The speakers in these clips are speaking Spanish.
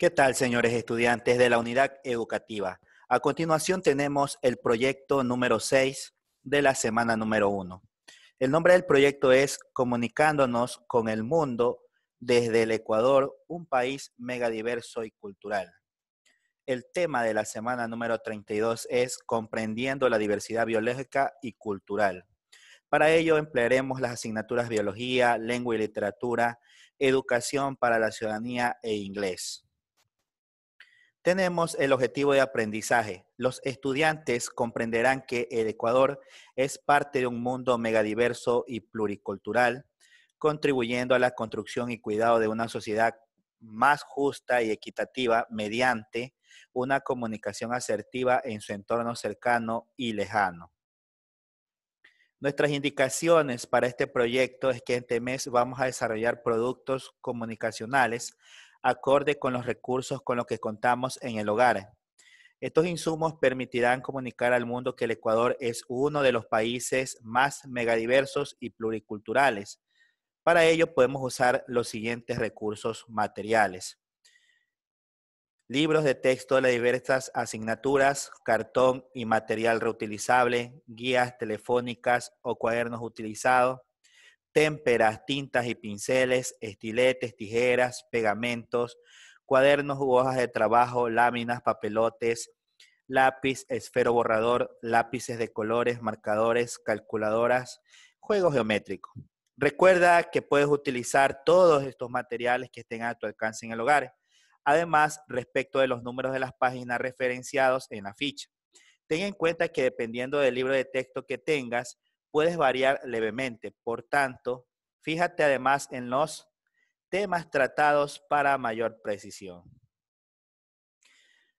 ¿Qué tal, señores estudiantes de la unidad educativa? A continuación tenemos el proyecto número 6 de la semana número 1. El nombre del proyecto es Comunicándonos con el Mundo desde el Ecuador, un país megadiverso y cultural. El tema de la semana número 32 es Comprendiendo la diversidad biológica y cultural. Para ello emplearemos las asignaturas Biología, Lengua y Literatura, Educación para la Ciudadanía e Inglés tenemos el objetivo de aprendizaje. Los estudiantes comprenderán que el Ecuador es parte de un mundo megadiverso y pluricultural, contribuyendo a la construcción y cuidado de una sociedad más justa y equitativa mediante una comunicación asertiva en su entorno cercano y lejano. Nuestras indicaciones para este proyecto es que este mes vamos a desarrollar productos comunicacionales acorde con los recursos con los que contamos en el hogar. Estos insumos permitirán comunicar al mundo que el Ecuador es uno de los países más megadiversos y pluriculturales. Para ello podemos usar los siguientes recursos materiales. Libros de texto de las diversas asignaturas, cartón y material reutilizable, guías telefónicas o cuadernos utilizados, témperas, tintas y pinceles, estiletes, tijeras, pegamentos, cuadernos u hojas de trabajo, láminas, papelotes, lápiz, esfero borrador, lápices de colores, marcadores, calculadoras, juegos geométricos. Recuerda que puedes utilizar todos estos materiales que estén a tu alcance en el hogar. Además, respecto de los números de las páginas referenciados en la ficha. Ten en cuenta que dependiendo del libro de texto que tengas, puedes variar levemente. Por tanto, fíjate además en los temas tratados para mayor precisión.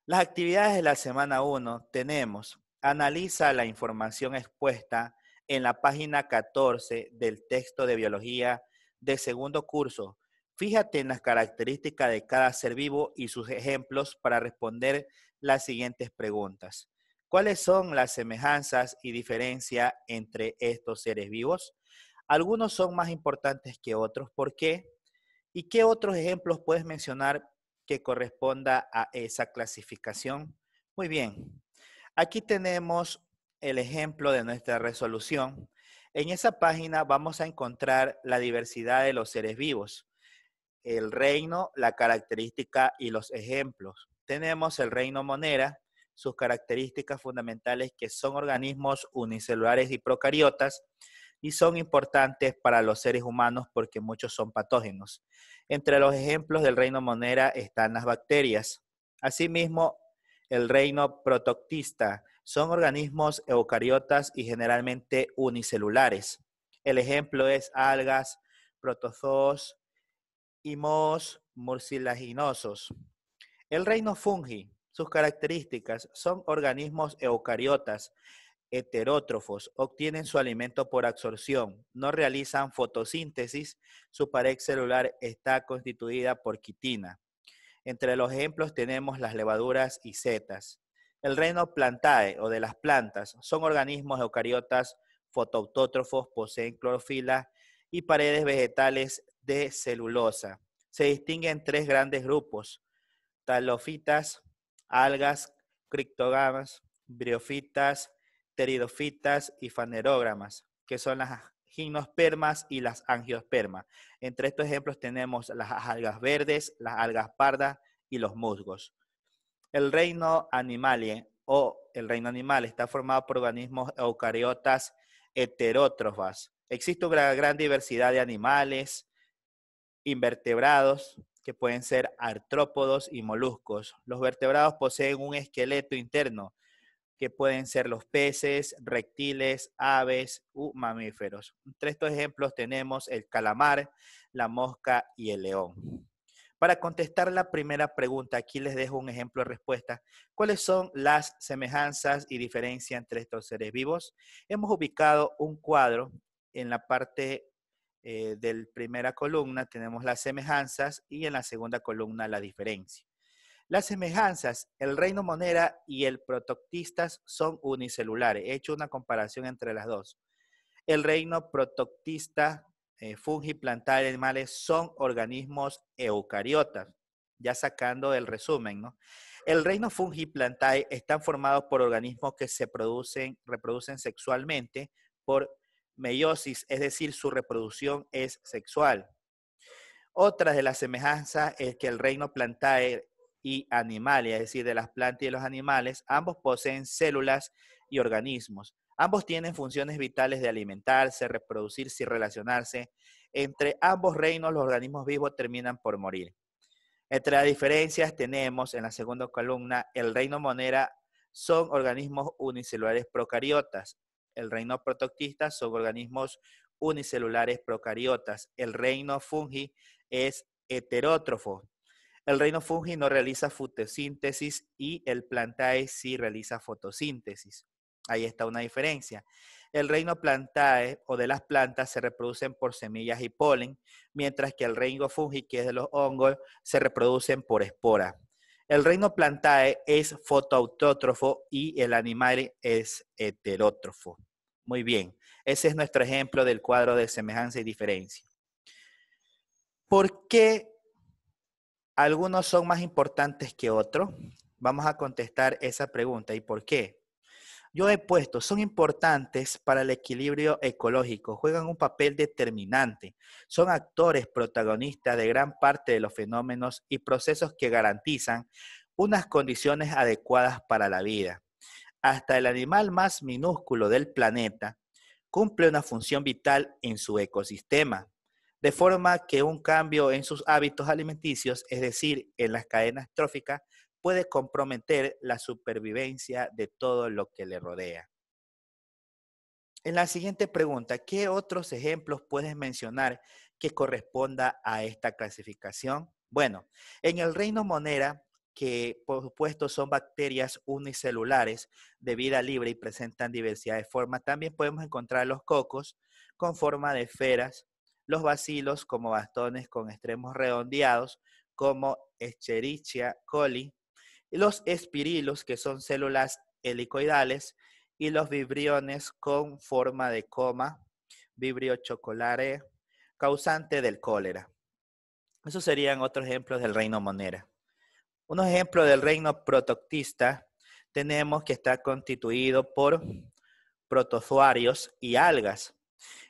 Las actividades de la semana 1 tenemos, analiza la información expuesta en la página 14 del texto de biología de segundo curso. Fíjate en las características de cada ser vivo y sus ejemplos para responder las siguientes preguntas. ¿Cuáles son las semejanzas y diferencias entre estos seres vivos? Algunos son más importantes que otros. ¿Por qué? ¿Y qué otros ejemplos puedes mencionar que corresponda a esa clasificación? Muy bien. Aquí tenemos el ejemplo de nuestra resolución. En esa página vamos a encontrar la diversidad de los seres vivos, el reino, la característica y los ejemplos. Tenemos el reino monera, sus características fundamentales que son organismos unicelulares y procariotas y son importantes para los seres humanos porque muchos son patógenos. Entre los ejemplos del reino monera están las bacterias. Asimismo, el reino protoctista son organismos eucariotas y generalmente unicelulares. El ejemplo es algas, protozoos y mohos murcilaginosos. El reino fungi sus características son organismos eucariotas, heterótrofos, obtienen su alimento por absorción, no realizan fotosíntesis, su pared celular está constituida por quitina. Entre los ejemplos tenemos las levaduras y setas. El reino plantae o de las plantas son organismos eucariotas fotoautótrofos, poseen clorofila y paredes vegetales de celulosa. Se distinguen tres grandes grupos, talofitas, algas, criptogamas, briofitas, teridofitas y fanerógramas, que son las ginospermas y las angiospermas. Entre estos ejemplos tenemos las algas verdes, las algas pardas y los musgos. El reino o el reino animal está formado por organismos eucariotas heterótrofas. Existe una gran diversidad de animales, invertebrados, que pueden ser artrópodos y moluscos. Los vertebrados poseen un esqueleto interno, que pueden ser los peces, reptiles, aves u mamíferos. Entre estos ejemplos tenemos el calamar, la mosca y el león. Para contestar la primera pregunta, aquí les dejo un ejemplo de respuesta. ¿Cuáles son las semejanzas y diferencias entre estos seres vivos? Hemos ubicado un cuadro en la parte eh, del primera columna tenemos las semejanzas y en la segunda columna la diferencia. Las semejanzas, el reino monera y el protoctistas son unicelulares. He hecho una comparación entre las dos. El reino protoctista, eh, fungi, plantar, animales son organismos eucariotas, ya sacando el resumen, ¿no? El reino fungi plantae están formados por organismos que se producen, reproducen sexualmente por meiosis, es decir, su reproducción es sexual. Otra de las semejanzas es que el reino plantae y animalia, es decir, de las plantas y de los animales, ambos poseen células y organismos. Ambos tienen funciones vitales de alimentarse, reproducirse y relacionarse. Entre ambos reinos los organismos vivos terminan por morir. Entre las diferencias tenemos en la segunda columna el reino monera son organismos unicelulares procariotas el reino protoctista son organismos unicelulares procariotas. El reino fungi es heterótrofo. El reino fungi no realiza fotosíntesis y el plantae sí realiza fotosíntesis. Ahí está una diferencia. El reino plantae o de las plantas se reproducen por semillas y polen, mientras que el reino fungi, que es de los hongos, se reproducen por espora. El reino plantae es fotoautótrofo y el animal es heterótrofo. Muy bien, ese es nuestro ejemplo del cuadro de semejanza y diferencia. ¿Por qué algunos son más importantes que otros? Vamos a contestar esa pregunta. ¿Y por qué? Yo he puesto, son importantes para el equilibrio ecológico, juegan un papel determinante, son actores protagonistas de gran parte de los fenómenos y procesos que garantizan unas condiciones adecuadas para la vida hasta el animal más minúsculo del planeta, cumple una función vital en su ecosistema, de forma que un cambio en sus hábitos alimenticios, es decir, en las cadenas tróficas, puede comprometer la supervivencia de todo lo que le rodea. En la siguiente pregunta, ¿qué otros ejemplos puedes mencionar que corresponda a esta clasificación? Bueno, en el reino Monera que por supuesto son bacterias unicelulares de vida libre y presentan diversidad de formas. También podemos encontrar los cocos con forma de esferas, los bacilos como bastones con extremos redondeados, como Escherichia coli, los espirilos que son células helicoidales y los vibriones con forma de coma, vibrio chocolare, causante del cólera. Esos serían otros ejemplos del reino Monera. Unos ejemplos del reino protoctista tenemos que está constituido por protozoarios y algas.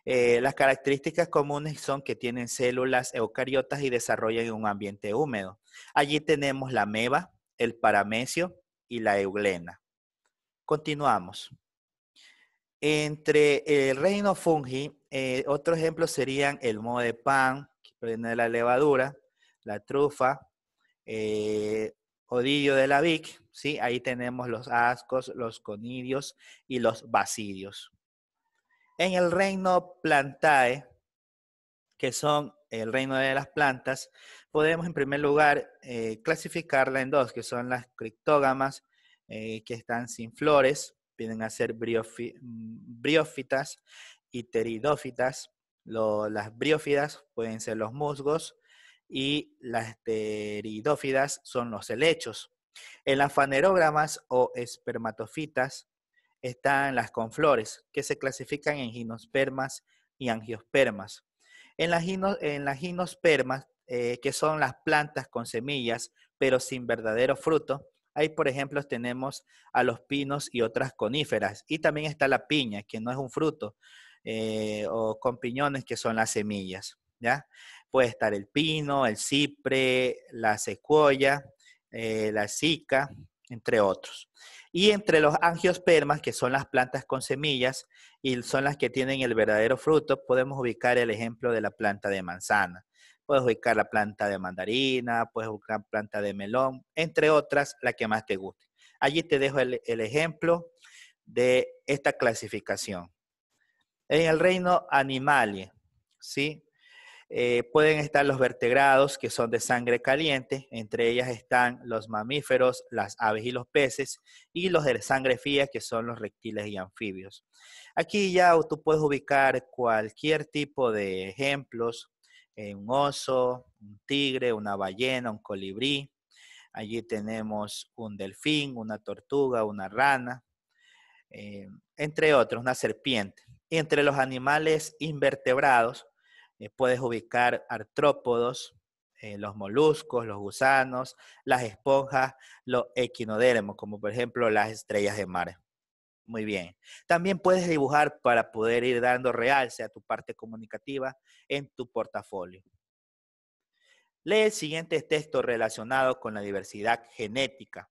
Eh, las características comunes son que tienen células eucariotas y desarrollan un ambiente húmedo. Allí tenemos la meba, el paramecio y la euglena. Continuamos. Entre el reino fungi, eh, otro otros ejemplos serían el moho de pan, que de la levadura, la trufa, eh, de la Vic, ¿sí? Ahí tenemos los ascos, los conidios y los basidios. En el reino plantae, que son el reino de las plantas, podemos en primer lugar eh, clasificarla en dos, que son las criptógamas, eh, que están sin flores, vienen a ser mm, briófitas y teridófitas. las briófitas pueden ser los musgos, y las esteridófidas son los helechos. En las fanerógramas o espermatofitas están las con flores que se clasifican en ginospermas y angiospermas. En las, en las ginospermas, eh, que son las plantas con semillas, pero sin verdadero fruto, Ahí, por ejemplo, tenemos a los pinos y otras coníferas. Y también está la piña, que no es un fruto, eh, o con piñones, que son las semillas. ¿ya? puede estar el pino, el cipre, la secuoya, eh, la zika, entre otros. Y entre los angiospermas, que son las plantas con semillas y son las que tienen el verdadero fruto, podemos ubicar el ejemplo de la planta de manzana. Puedes ubicar la planta de mandarina, puedes ubicar planta de melón, entre otras, la que más te guste. Allí te dejo el, ejemplo de esta clasificación. En el reino animalia, ¿sí? Eh, pueden estar los vertebrados, que son de sangre caliente, entre ellas están los mamíferos, las aves y los peces, y los de sangre fría, que son los reptiles y anfibios. Aquí ya tú puedes ubicar cualquier tipo de ejemplos, eh, un oso, un tigre, una ballena, un colibrí. Allí tenemos un delfín, una tortuga, una rana, eh, entre otros, una serpiente. entre los animales invertebrados, eh, puedes ubicar artrópodos, eh, los moluscos, los gusanos, las esponjas, los equinodermos, como por ejemplo las estrellas de mar. Muy bien. También puedes dibujar para poder ir dando realce a tu parte comunicativa en tu portafolio. Lee el siguiente texto relacionado con la diversidad genética.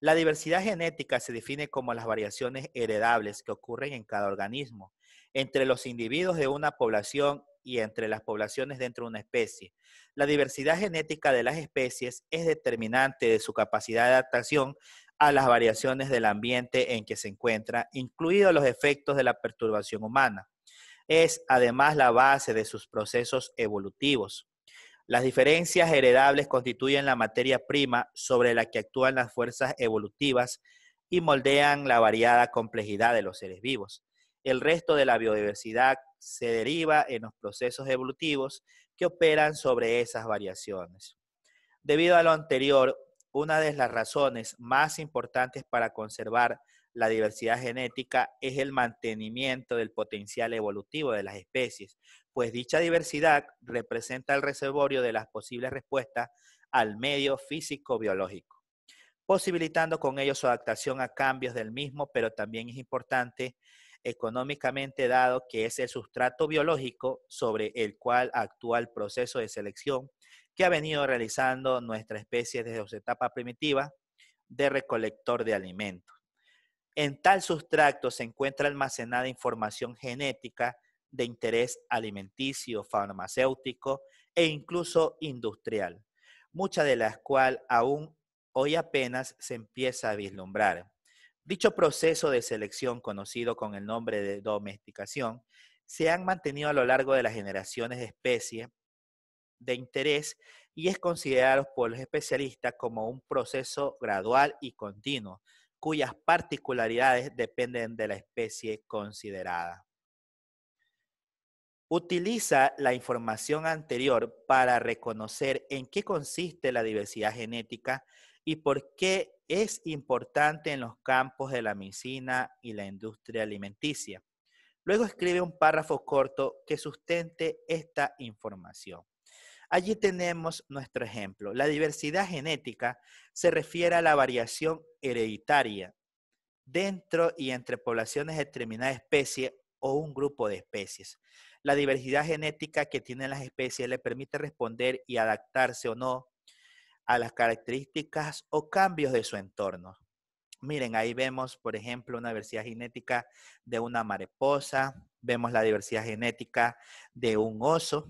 La diversidad genética se define como las variaciones heredables que ocurren en cada organismo entre los individuos de una población y entre las poblaciones dentro de una especie. La diversidad genética de las especies es determinante de su capacidad de adaptación a las variaciones del ambiente en que se encuentra, incluidos los efectos de la perturbación humana. Es además la base de sus procesos evolutivos. Las diferencias heredables constituyen la materia prima sobre la que actúan las fuerzas evolutivas y moldean la variada complejidad de los seres vivos. El resto de la biodiversidad se deriva en los procesos evolutivos que operan sobre esas variaciones. Debido a lo anterior, una de las razones más importantes para conservar la diversidad genética es el mantenimiento del potencial evolutivo de las especies, pues dicha diversidad representa el reservorio de las posibles respuestas al medio físico-biológico, posibilitando con ello su adaptación a cambios del mismo, pero también es importante económicamente dado que es el sustrato biológico sobre el cual actúa el proceso de selección que ha venido realizando nuestra especie desde su etapa primitiva de recolector de alimentos. En tal sustrato se encuentra almacenada información genética de interés alimenticio, farmacéutico e incluso industrial, mucha de las cuales aún hoy apenas se empieza a vislumbrar. Dicho proceso de selección, conocido con el nombre de domesticación, se han mantenido a lo largo de las generaciones de especies de interés y es considerado por los especialistas como un proceso gradual y continuo, cuyas particularidades dependen de la especie considerada. Utiliza la información anterior para reconocer en qué consiste la diversidad genética y por qué es importante en los campos de la medicina y la industria alimenticia. Luego escribe un párrafo corto que sustente esta información. Allí tenemos nuestro ejemplo. La diversidad genética se refiere a la variación hereditaria dentro y entre poblaciones de determinada especie o un grupo de especies. La diversidad genética que tienen las especies le permite responder y adaptarse o no a las características o cambios de su entorno. Miren, ahí vemos, por ejemplo, una diversidad genética de una mariposa, vemos la diversidad genética de un oso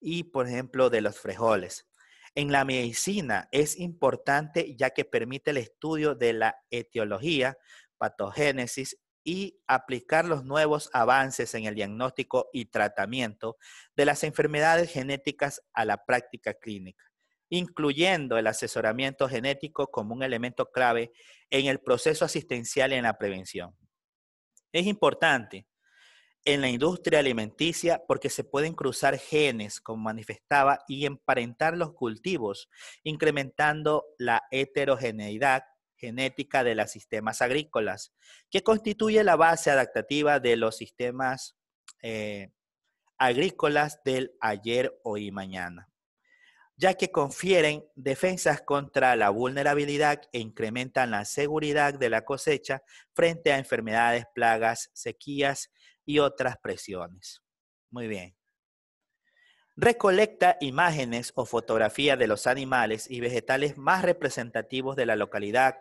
y, por ejemplo, de los frijoles. En la medicina es importante ya que permite el estudio de la etiología, patogénesis y aplicar los nuevos avances en el diagnóstico y tratamiento de las enfermedades genéticas a la práctica clínica incluyendo el asesoramiento genético como un elemento clave en el proceso asistencial y en la prevención. Es importante en la industria alimenticia porque se pueden cruzar genes, como manifestaba, y emparentar los cultivos, incrementando la heterogeneidad genética de los sistemas agrícolas, que constituye la base adaptativa de los sistemas eh, agrícolas del ayer, hoy y mañana ya que confieren defensas contra la vulnerabilidad e incrementan la seguridad de la cosecha frente a enfermedades, plagas, sequías y otras presiones. Muy bien. Recolecta imágenes o fotografías de los animales y vegetales más representativos de la localidad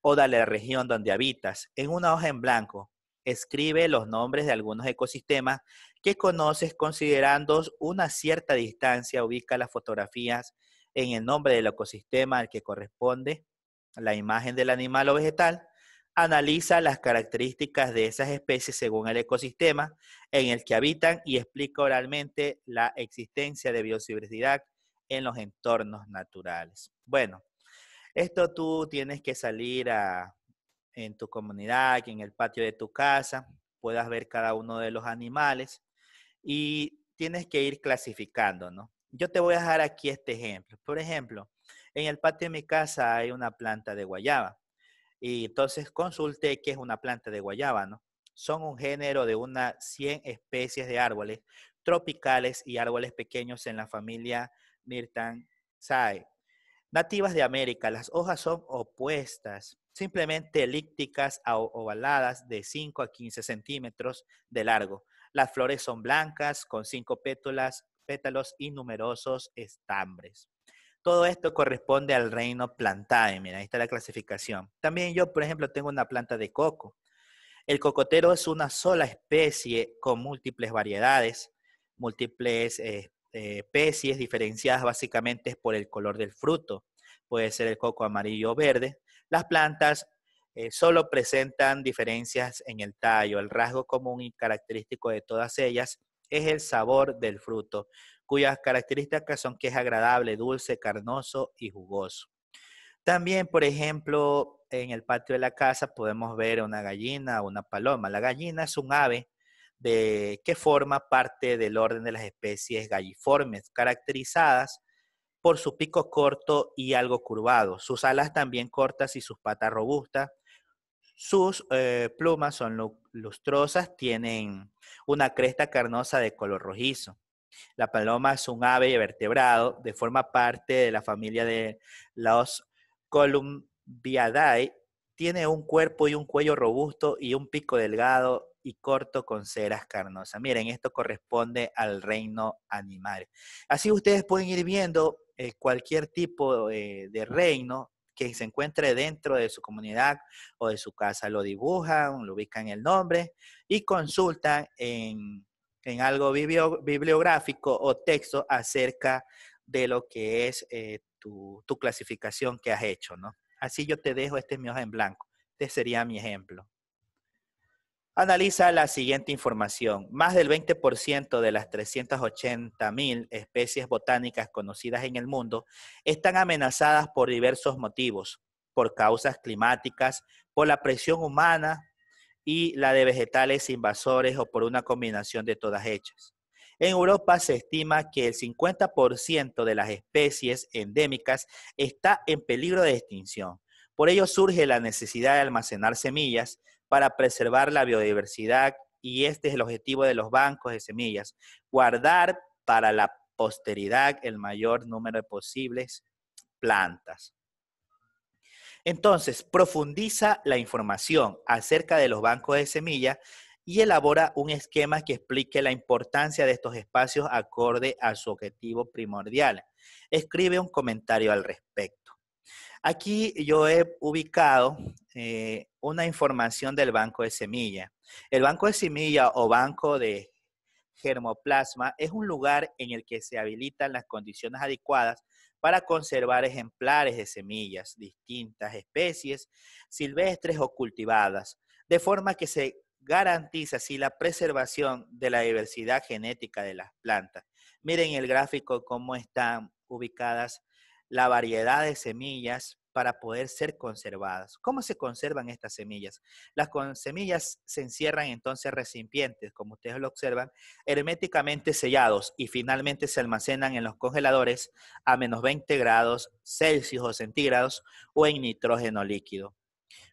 o de la región donde habitas en una hoja en blanco escribe los nombres de algunos ecosistemas que conoces considerando una cierta distancia, ubica las fotografías en el nombre del ecosistema al que corresponde la imagen del animal o vegetal, analiza las características de esas especies según el ecosistema en el que habitan y explica oralmente la existencia de biodiversidad en los entornos naturales. Bueno, esto tú tienes que salir a, en tu comunidad, en el patio de tu casa, puedas ver cada uno de los animales y tienes que ir clasificando, ¿no? Yo te voy a dejar aquí este ejemplo. Por ejemplo, en el patio de mi casa hay una planta de guayaba y entonces consulté qué es una planta de guayaba, ¿no? Son un género de unas 100 especies de árboles tropicales y árboles pequeños en la familia SAE. Nativas de América, las hojas son opuestas, simplemente elípticas o ovaladas de 5 a 15 centímetros de largo. Las flores son blancas con cinco pétalos y numerosos estambres. Todo esto corresponde al reino plantae. Mira, ahí está la clasificación. También yo, por ejemplo, tengo una planta de coco. El cocotero es una sola especie con múltiples variedades, múltiples eh, especies eh, diferenciadas básicamente por el color del fruto. Puede ser el coco amarillo o verde. Las plantas eh, solo presentan diferencias en el tallo. El rasgo común y característico de todas ellas es el sabor del fruto, cuyas características son que es agradable, dulce, carnoso y jugoso. También, por ejemplo, en el patio de la casa podemos ver una gallina o una paloma. La gallina es un ave de, que forma parte del orden de las especies galliformes, caracterizadas por su pico corto y algo curvado, sus alas también cortas y sus patas robustas. Sus eh, plumas son lustrosas, tienen una cresta carnosa de color rojizo. La paloma es un ave vertebrado, de forma parte de la familia de los Columbiadae tiene un cuerpo y un cuello robusto y un pico delgado y corto con ceras carnosas. Miren, esto corresponde al reino animal. Así ustedes pueden ir viendo eh, cualquier tipo eh, de reino que se encuentre dentro de su comunidad o de su casa. Lo dibujan, lo ubican el nombre y consultan en, algo bibliográfico o texto acerca de lo que es eh, tu, tu clasificación que has hecho, ¿no? Así yo te dejo, este mío en blanco. Este sería mi ejemplo. Analiza la siguiente información. Más del 20% de las 380.000 especies botánicas conocidas en el mundo están amenazadas por diversos motivos, por causas climáticas, por la presión humana y la de vegetales invasores o por una combinación de todas hechas. En Europa se estima que el 50% de las especies endémicas está en peligro de extinción. Por ello surge la necesidad de almacenar semillas para preservar la biodiversidad y este es el objetivo de los bancos de semillas, guardar para la posteridad el mayor número de posibles plantas. Entonces, profundiza la información acerca de los bancos de semillas y elabora un esquema que explique la importancia de estos espacios acorde a su objetivo primordial. Escribe un comentario al respecto. Aquí yo he ubicado eh, una información del banco de semilla. El banco de semilla o banco de germoplasma es un lugar en el que se habilitan las condiciones adecuadas para conservar ejemplares de semillas, distintas especies silvestres o cultivadas, de forma que se garantiza así la preservación de la diversidad genética de las plantas. Miren el gráfico cómo están ubicadas la variedad de semillas para poder ser conservadas. ¿Cómo se conservan estas semillas? Las semillas se encierran entonces recipientes, como ustedes lo observan, herméticamente sellados y finalmente se almacenan en los congeladores a menos 20 grados Celsius o centígrados o en nitrógeno líquido.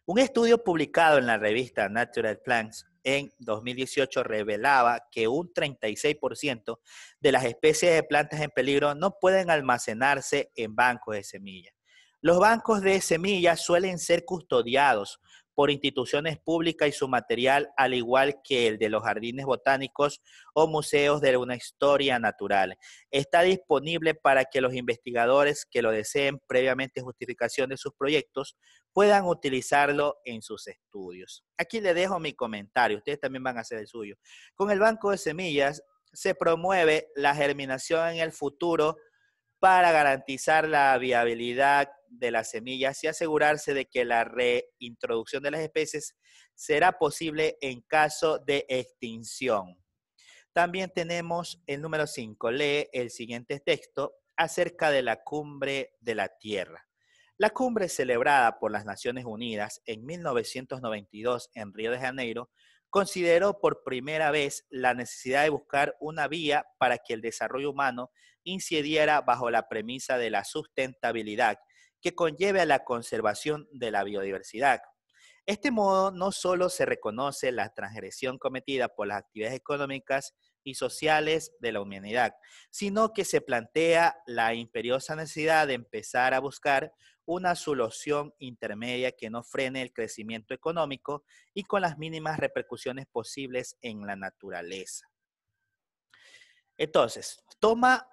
Un estudio publicado en la revista Natural Plants en 2018 revelaba que un 36% de las especies de plantas en peligro no pueden almacenarse en bancos de semillas. Los bancos de semillas suelen ser custodiados por instituciones públicas y su material, al igual que el de los jardines botánicos o museos de una historia natural. Está disponible para que los investigadores que lo deseen previamente justificación de sus proyectos puedan utilizarlo en sus estudios. Aquí le dejo mi comentario, ustedes también van a hacer el suyo. Con el Banco de Semillas se promueve la germinación en el futuro para garantizar la viabilidad de las semillas y asegurarse de que la reintroducción de las especies será posible en caso de extinción. También tenemos el número 5. Lee el siguiente texto acerca de la cumbre de la Tierra. La cumbre celebrada por las Naciones Unidas en 1992 en Río de Janeiro consideró por primera vez la necesidad de buscar una vía para que el desarrollo humano incidiera bajo la premisa de la sustentabilidad que conlleve a la conservación de la biodiversidad. Este modo no solo se reconoce la transgresión cometida por las actividades económicas y sociales de la humanidad, sino que se plantea la imperiosa necesidad de empezar a buscar una solución intermedia que no frene el crecimiento económico y con las mínimas repercusiones posibles en la naturaleza. Entonces, toma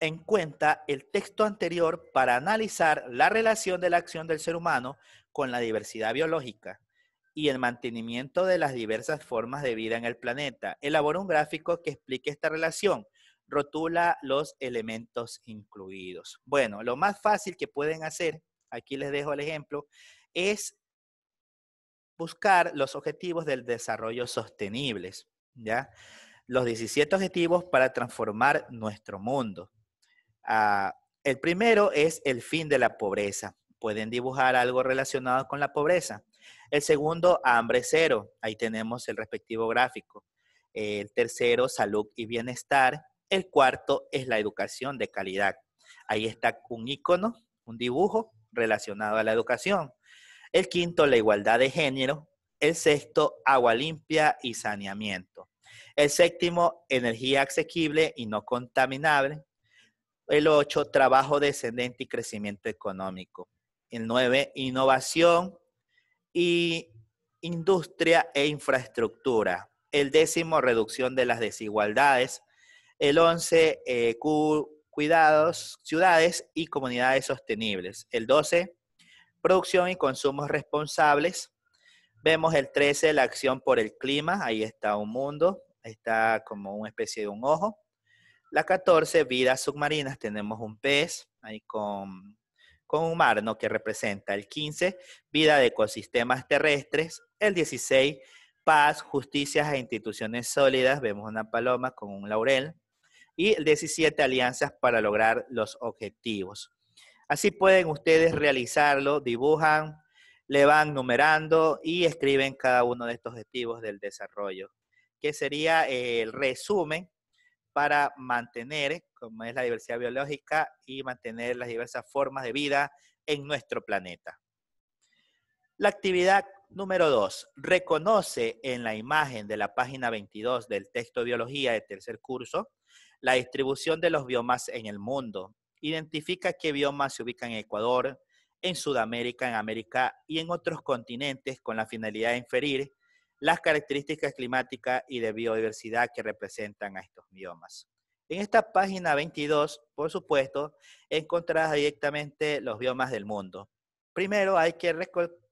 en cuenta el texto anterior para analizar la relación de la acción del ser humano con la diversidad biológica y el mantenimiento de las diversas formas de vida en el planeta. Elabora un gráfico que explique esta relación. Rotula los elementos incluidos. Bueno, lo más fácil que pueden hacer, aquí les dejo el ejemplo, es buscar los objetivos del desarrollo sostenible. ¿ya? Los 17 objetivos para transformar nuestro mundo. Ah, el primero es el fin de la pobreza. Pueden dibujar algo relacionado con la pobreza. El segundo, hambre cero. Ahí tenemos el respectivo gráfico. El tercero, salud y bienestar. El cuarto es la educación de calidad. Ahí está un icono, un dibujo relacionado a la educación. El quinto, la igualdad de género. El sexto, agua limpia y saneamiento. El séptimo, energía asequible y no contaminable. El 8, trabajo descendente y crecimiento económico. El 9, innovación y industria e infraestructura. El décimo, reducción de las desigualdades. El 11, eh, cuidados, ciudades y comunidades sostenibles. El 12, producción y consumos responsables. Vemos el 13, la acción por el clima. Ahí está un mundo, está como una especie de un ojo. La 14, vidas submarinas, tenemos un pez ahí con, con un mar, ¿no? Que representa el 15, vida de ecosistemas terrestres, el 16, paz, justicias e instituciones sólidas, vemos una paloma con un laurel, y el 17, alianzas para lograr los objetivos. Así pueden ustedes realizarlo, dibujan, le van numerando y escriben cada uno de estos objetivos del desarrollo, que sería el resumen para mantener, como es la diversidad biológica, y mantener las diversas formas de vida en nuestro planeta. La actividad número dos, reconoce en la imagen de la página 22 del texto de biología de tercer curso la distribución de los biomas en el mundo. Identifica qué biomas se ubican en Ecuador, en Sudamérica, en América y en otros continentes con la finalidad de inferir las características climáticas y de biodiversidad que representan a estos biomas. En esta página 22, por supuesto, encontrarás directamente los biomas del mundo. Primero hay que,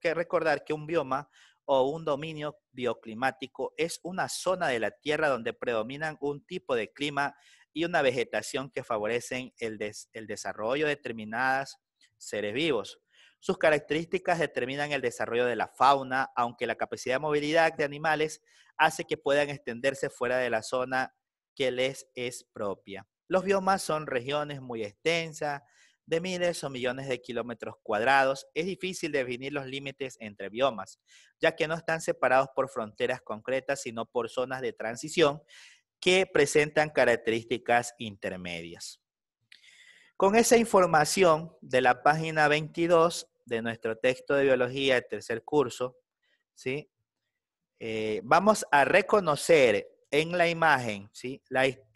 recordar que un bioma o un dominio bioclimático es una zona de la Tierra donde predominan un tipo de clima y una vegetación que favorecen el, desarrollo de determinados seres vivos. Sus características determinan el desarrollo de la fauna, aunque la capacidad de movilidad de animales hace que puedan extenderse fuera de la zona que les es propia. Los biomas son regiones muy extensas, de miles o millones de kilómetros cuadrados, es difícil definir los límites entre biomas, ya que no están separados por fronteras concretas, sino por zonas de transición que presentan características intermedias. Con esa información de la página 22 de nuestro texto de biología, el tercer curso, ¿sí? Eh, vamos a reconocer en la imagen ¿sí?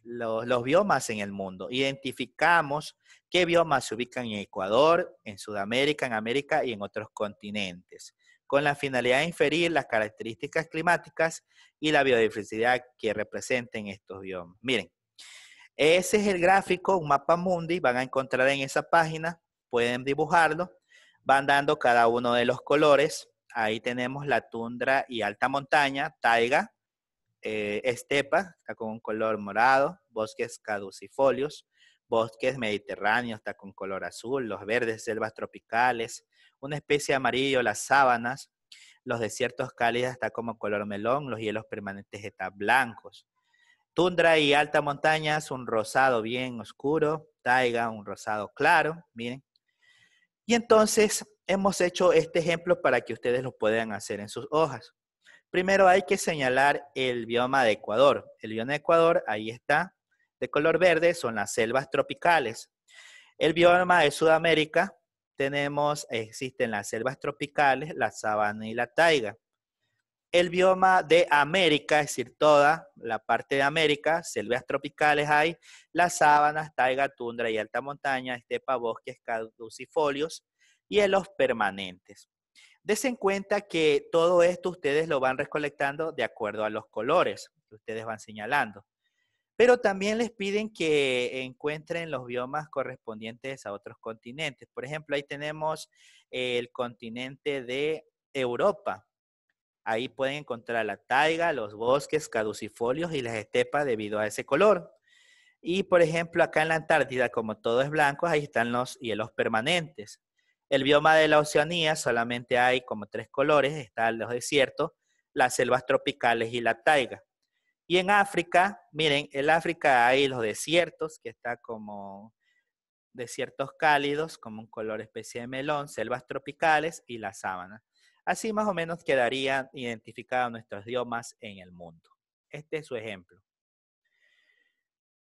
los, los, biomas en el mundo. Identificamos qué biomas se ubican en Ecuador, en Sudamérica, en América y en otros continentes, con la finalidad de inferir las características climáticas y la biodiversidad que representen estos biomas. Miren, ese es el gráfico, un mapa mundi, van a encontrar en esa página, pueden dibujarlo van dando cada uno de los colores. Ahí tenemos la tundra y alta montaña, taiga, eh, estepa, está con un color morado, bosques caducifolios, bosques mediterráneos, está con color azul, los verdes, selvas tropicales, una especie amarillo, las sábanas, los desiertos cálidos está como color melón, los hielos permanentes están blancos. Tundra y alta montaña es un rosado bien oscuro, taiga un rosado claro, miren. Y entonces hemos hecho este ejemplo para que ustedes lo puedan hacer en sus hojas. Primero hay que señalar el bioma de Ecuador. El bioma de Ecuador, ahí está, de color verde, son las selvas tropicales. El bioma de Sudamérica, tenemos, existen las selvas tropicales, la sabana y la taiga el bioma de América, es decir, toda la parte de América, selvas tropicales hay, las sábanas, taiga, tundra y alta montaña, estepa, bosques caducifolios, y los permanentes. Deseen cuenta que todo esto ustedes lo van recolectando de acuerdo a los colores que ustedes van señalando. Pero también les piden que encuentren los biomas correspondientes a otros continentes. Por ejemplo, ahí tenemos el continente de Europa, Ahí pueden encontrar la taiga, los bosques caducifolios y las estepas debido a ese color. Y por ejemplo, acá en la Antártida, como todo es blanco, ahí están los hielos permanentes. El bioma de la Oceanía solamente hay como tres colores, están los desiertos, las selvas tropicales y la taiga. Y en África, miren, en África hay los desiertos, que está como desiertos cálidos, como un color especie de melón, selvas tropicales y las sábanas. Así más o menos quedarían identificados nuestros idiomas en el mundo. Este es su ejemplo.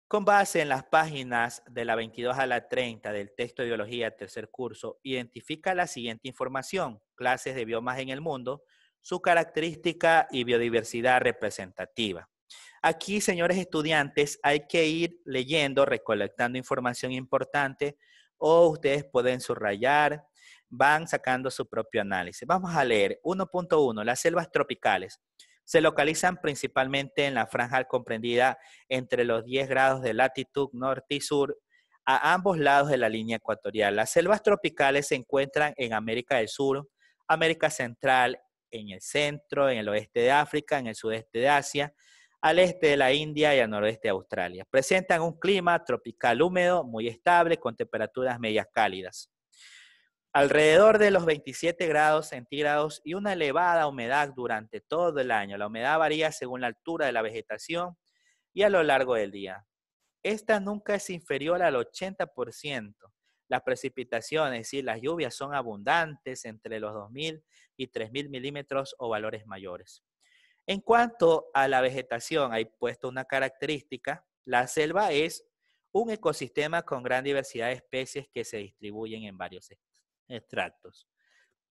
Con base en las páginas de la 22 a la 30 del texto de Biología tercer curso, identifica la siguiente información, clases de biomas en el mundo, su característica y biodiversidad representativa. Aquí, señores estudiantes, hay que ir leyendo, recolectando información importante o ustedes pueden subrayar, van sacando su propio análisis. Vamos a leer 1.1, las selvas tropicales. Se localizan principalmente en la franja comprendida entre los 10 grados de latitud norte y sur a ambos lados de la línea ecuatorial. Las selvas tropicales se encuentran en América del Sur, América Central, en el centro, en el oeste de África, en el sudeste de Asia, al este de la India y al noroeste de Australia. Presentan un clima tropical húmedo muy estable con temperaturas medias cálidas. Alrededor de los 27 grados centígrados y una elevada humedad durante todo el año. La humedad varía según la altura de la vegetación y a lo largo del día. Esta nunca es inferior al 80%. Las precipitaciones y las lluvias son abundantes entre los 2.000 y 3.000 milímetros o valores mayores. En cuanto a la vegetación, hay puesto una característica. La selva es un ecosistema con gran diversidad de especies que se distribuyen en varios estados extractos.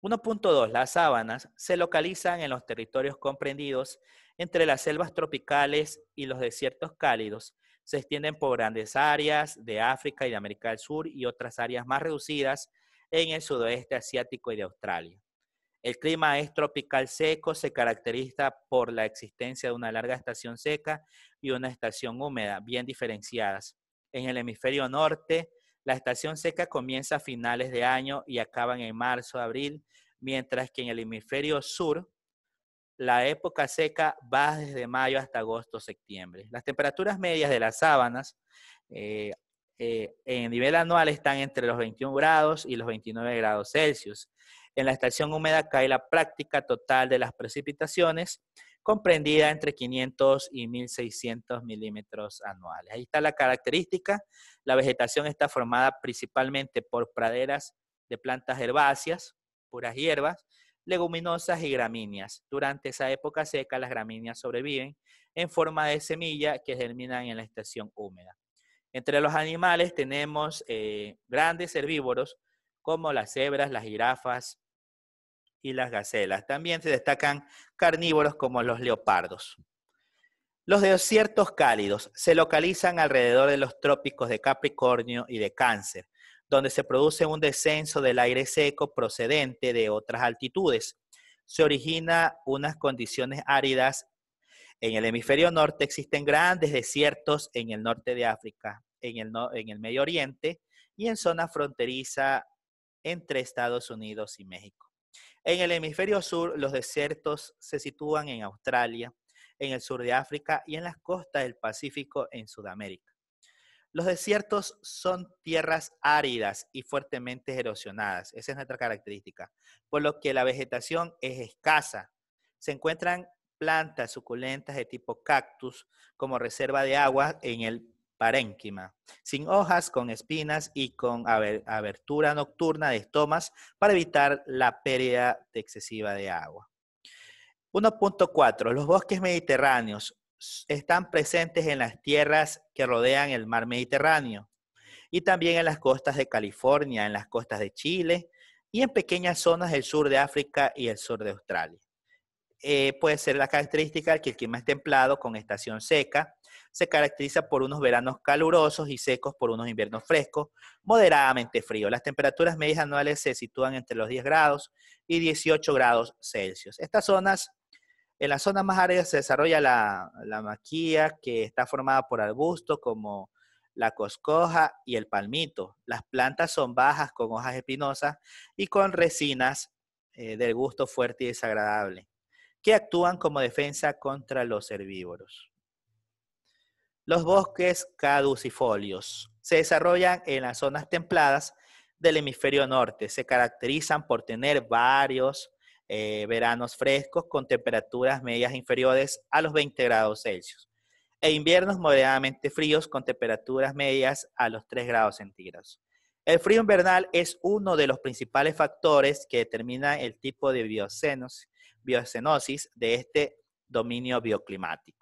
1.2. Las sábanas se localizan en los territorios comprendidos entre las selvas tropicales y los desiertos cálidos. Se extienden por grandes áreas de África y de América del Sur y otras áreas más reducidas en el sudoeste asiático y de Australia. El clima es tropical seco, se caracteriza por la existencia de una larga estación seca y una estación húmeda, bien diferenciadas. En el hemisferio norte, la estación seca comienza a finales de año y acaban en marzo, abril, mientras que en el hemisferio sur la época seca va desde mayo hasta agosto, septiembre. Las temperaturas medias de las sábanas eh, eh, en nivel anual están entre los 21 grados y los 29 grados Celsius. En la estación húmeda cae la práctica total de las precipitaciones comprendida entre 500 y 1600 milímetros anuales. Ahí está la característica. La vegetación está formada principalmente por praderas de plantas herbáceas, puras hierbas, leguminosas y gramíneas. Durante esa época seca, las gramíneas sobreviven en forma de semilla que germinan en la estación húmeda. Entre los animales tenemos eh, grandes herbívoros como las cebras, las jirafas, y las gacelas. También se destacan carnívoros como los leopardos. Los desiertos cálidos se localizan alrededor de los trópicos de Capricornio y de Cáncer, donde se produce un descenso del aire seco procedente de otras altitudes. Se origina unas condiciones áridas. En el hemisferio norte existen grandes desiertos en el norte de África, en el, en el Medio Oriente y en zona fronteriza entre Estados Unidos y México. En el hemisferio sur, los desiertos se sitúan en Australia, en el sur de África y en las costas del Pacífico en Sudamérica. Los desiertos son tierras áridas y fuertemente erosionadas. Esa es nuestra característica. Por lo que la vegetación es escasa. Se encuentran plantas suculentas de tipo cactus como reserva de agua en el parénquima, sin hojas, con espinas y con abertura nocturna de estomas para evitar la pérdida excesiva de agua. 1.4. Los bosques mediterráneos están presentes en las tierras que rodean el mar Mediterráneo y también en las costas de California, en las costas de Chile y en pequeñas zonas del sur de África y el sur de Australia. Eh, puede ser la característica que el clima es templado con estación seca, se caracteriza por unos veranos calurosos y secos por unos inviernos frescos, moderadamente fríos. Las temperaturas medias anuales se sitúan entre los 10 grados y 18 grados Celsius. Estas zonas, en las zonas más áridas se desarrolla la, maquilla que está formada por arbustos como la coscoja y el palmito. Las plantas son bajas con hojas espinosas y con resinas de eh, del gusto fuerte y desagradable, que actúan como defensa contra los herbívoros. Los bosques caducifolios se desarrollan en las zonas templadas del hemisferio norte. Se caracterizan por tener varios eh, veranos frescos con temperaturas medias inferiores a los 20 grados Celsius e inviernos moderadamente fríos con temperaturas medias a los 3 grados centígrados. El frío invernal es uno de los principales factores que determina el tipo de biocenosis de este dominio bioclimático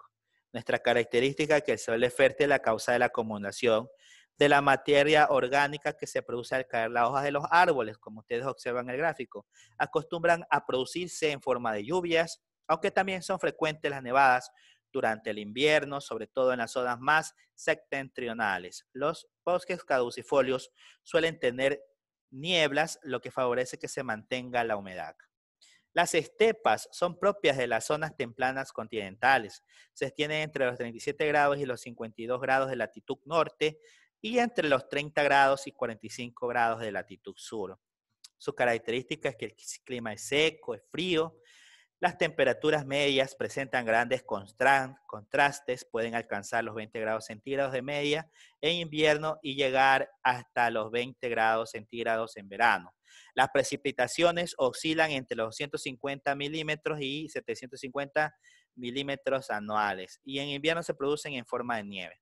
nuestra característica que el sol es fértil la causa de la acumulación de la materia orgánica que se produce al caer las hojas de los árboles, como ustedes observan en el gráfico. Acostumbran a producirse en forma de lluvias, aunque también son frecuentes las nevadas durante el invierno, sobre todo en las zonas más septentrionales. Los bosques caducifolios suelen tener nieblas, lo que favorece que se mantenga la humedad. Las estepas son propias de las zonas templanas continentales. Se extienden entre los 37 grados y los 52 grados de latitud norte y entre los 30 grados y 45 grados de latitud sur. Su característica es que el clima es seco, es frío, las temperaturas medias presentan grandes contrastes, pueden alcanzar los 20 grados centígrados de media en invierno y llegar hasta los 20 grados centígrados en verano. Las precipitaciones oscilan entre los 150 milímetros y 750 milímetros anuales y en invierno se producen en forma de nieve.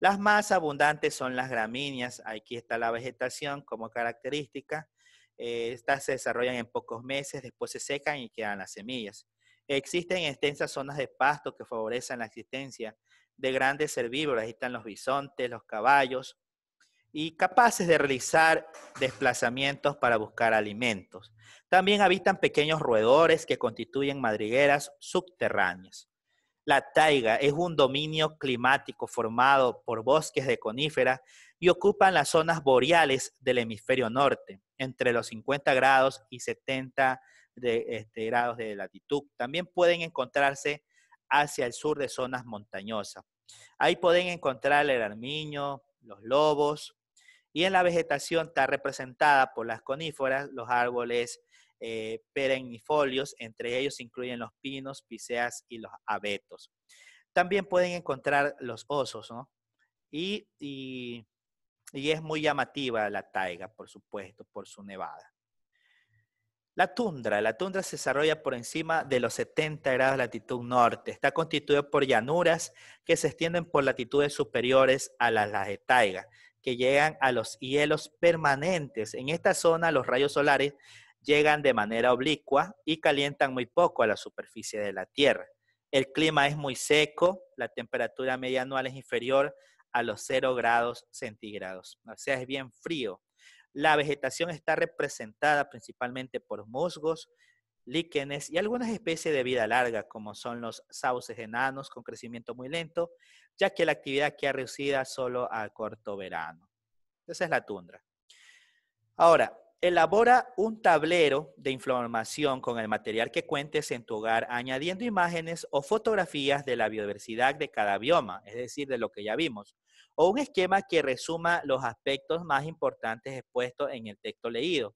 Las más abundantes son las gramíneas, aquí está la vegetación como característica, eh, estas se desarrollan en pocos meses, después se secan y quedan las semillas. Existen extensas zonas de pasto que favorecen la existencia de grandes herbívoros. Ahí están los bisontes, los caballos, y capaces de realizar desplazamientos para buscar alimentos. También habitan pequeños roedores que constituyen madrigueras subterráneas. La taiga es un dominio climático formado por bosques de coníferas y ocupan las zonas boreales del hemisferio norte, entre los 50 grados y 70 de, este, grados de latitud. También pueden encontrarse hacia el sur de zonas montañosas. Ahí pueden encontrar el armiño, los lobos, y en la vegetación está representada por las coníferas, los árboles eh, perennifolios, entre ellos incluyen los pinos, piceas y los abetos. También pueden encontrar los osos, y y es muy llamativa la taiga, por supuesto, por su nevada. La tundra. La tundra se desarrolla por encima de los 70 grados de latitud norte. Está constituida por llanuras que se extienden por latitudes superiores a las, las de taiga, que llegan a los hielos permanentes. En esta zona los rayos solares llegan de manera oblicua y calientan muy poco a la superficie de la Tierra. El clima es muy seco, la temperatura media anual es inferior a los 0 grados centígrados. O sea, es bien frío. La vegetación está representada principalmente por musgos, líquenes y algunas especies de vida larga, como son los sauces enanos con crecimiento muy lento, ya que la actividad queda reducida solo a corto verano. Esa es la tundra. Ahora, elabora un tablero de información con el material que cuentes en tu hogar, añadiendo imágenes o fotografías de la biodiversidad de cada bioma, es decir, de lo que ya vimos o un esquema que resuma los aspectos más importantes expuestos en el texto leído.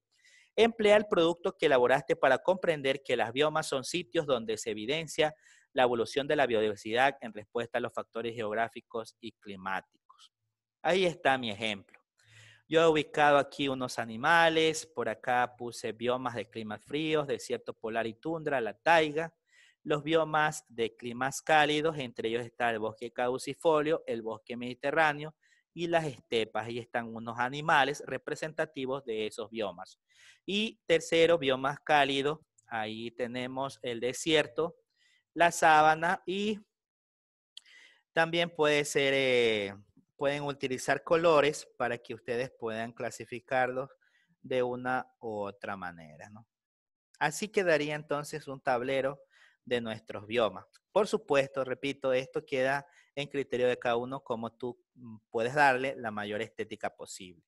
Emplea el producto que elaboraste para comprender que las biomas son sitios donde se evidencia la evolución de la biodiversidad en respuesta a los factores geográficos y climáticos. Ahí está mi ejemplo. Yo he ubicado aquí unos animales, por acá puse biomas de climas fríos, desierto polar y tundra, la taiga los biomas de climas cálidos, entre ellos está el bosque caducifolio, el bosque mediterráneo y las estepas. Ahí están unos animales representativos de esos biomas. Y tercero, biomas cálidos. Ahí tenemos el desierto, la sábana y también puede ser, eh, pueden utilizar colores para que ustedes puedan clasificarlos de una u otra manera. Así quedaría entonces un tablero de nuestros biomas. Por supuesto, repito, esto queda en criterio de cada uno cómo tú mm, puedes darle la mayor estética posible.